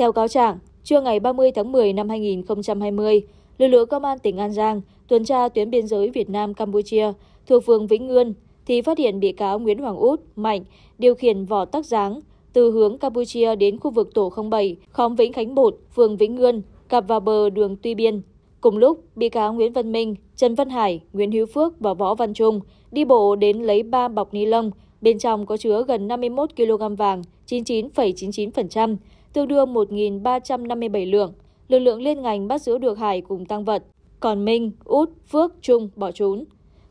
Theo cáo trạng, trưa ngày 30 tháng 10 năm 2020, lực lượng công an tỉnh An Giang tuần tra tuyến biên giới Việt Nam Campuchia thuộc phường Vĩnh Ngươn thì phát hiện bị cáo Nguyễn Hoàng Út Mạnh điều khiển vỏ tắc dáng từ hướng Campuchia đến khu vực tổ 07, khóm Vĩnh Khánh 1, phường Vĩnh Ngươn, cặp vào bờ đường Tuy Biên. Cùng lúc, bị cáo Nguyễn Văn Minh, Trần Văn Hải, Nguyễn Hữu Phước và Võ Văn Trung đi bộ đến lấy ba bọc ni lông, bên trong có chứa gần 51 kg vàng, 99,99%, tương đương 1.357 lượng. Lực lượng liên ngành bắt giữ được Hải cùng tăng vật, còn Minh, Út, Phước, Trung bỏ trốn.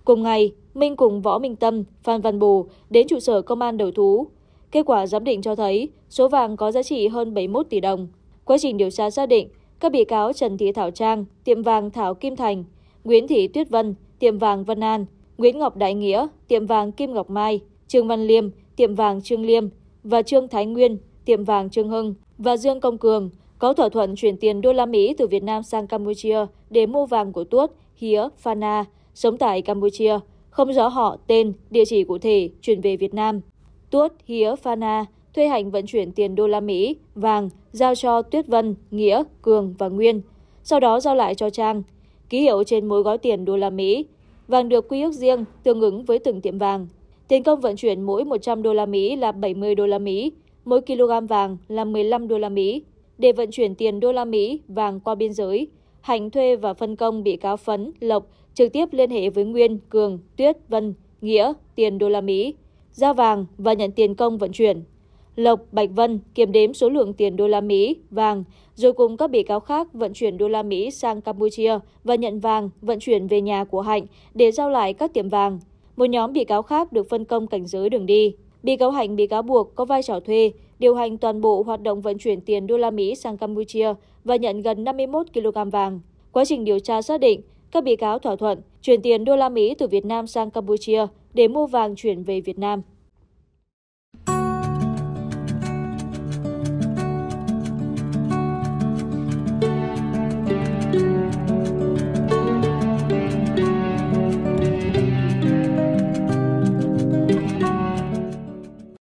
Cùng ngày, Minh cùng Võ Minh Tâm, Phan Văn Bù đến trụ sở công an đầu thú. Kết quả giám định cho thấy số vàng có giá trị hơn 71 tỷ đồng. Quá trình điều tra xác định, các bị cáo Trần Thị Thảo Trang, tiệm vàng Thảo Kim Thành, Nguyễn Thị Tuyết Vân, tiệm vàng Vân An, Nguyễn Ngọc Đại Nghĩa, tiệm vàng Kim Ngọc Mai, Trương Văn Liêm, tiệm vàng Trương Liêm và Trương Thái Nguyên, tiệm vàng trương hưng và dương công cường có thỏa thuận chuyển tiền đô la Mỹ từ Việt Nam sang Campuchia để mua vàng của Tuốt, Hía, Phana, sống tại Campuchia, không rõ họ, tên, địa chỉ cụ thể, chuyển về Việt Nam. Tuốt, Hía, Phana thuê Hạnh vận chuyển tiền đô la Mỹ, vàng, giao cho Tuyết Vân, Nghĩa, Cường và Nguyên, sau đó giao lại cho Trang, ký hiệu trên mỗi gói tiền đô la Mỹ. Vàng được quy ước riêng, tương ứng với từng tiệm vàng. Tiền công vận chuyển mỗi 100 đô la Mỹ là 70 đô la Mỹ, mỗi kg vàng là 15 đô la Mỹ. Để vận chuyển tiền đô la Mỹ vàng qua biên giới, hạnh thuê và phân công bị cáo Phấn, Lộc trực tiếp liên hệ với Nguyên, Cường, Tuyết, Vân, Nghĩa, tiền đô la Mỹ, giao vàng và nhận tiền công vận chuyển. Lộc, Bạch Vân kiểm đếm số lượng tiền đô la Mỹ, vàng, rồi cùng các bị cáo khác vận chuyển đô la Mỹ sang Campuchia và nhận vàng vận chuyển về nhà của Hạnh để giao lại các tiệm vàng. Một nhóm bị cáo khác được phân công cảnh giới đường đi. Bị cáo Hạnh bị cáo buộc có vai trò thuê, điều hành toàn bộ hoạt động vận chuyển tiền đô la Mỹ sang Campuchia và nhận gần 51 kg vàng. Quá trình điều tra xác định, các bị cáo thỏa thuận chuyển tiền đô la Mỹ từ Việt Nam sang Campuchia để mua vàng chuyển về Việt Nam.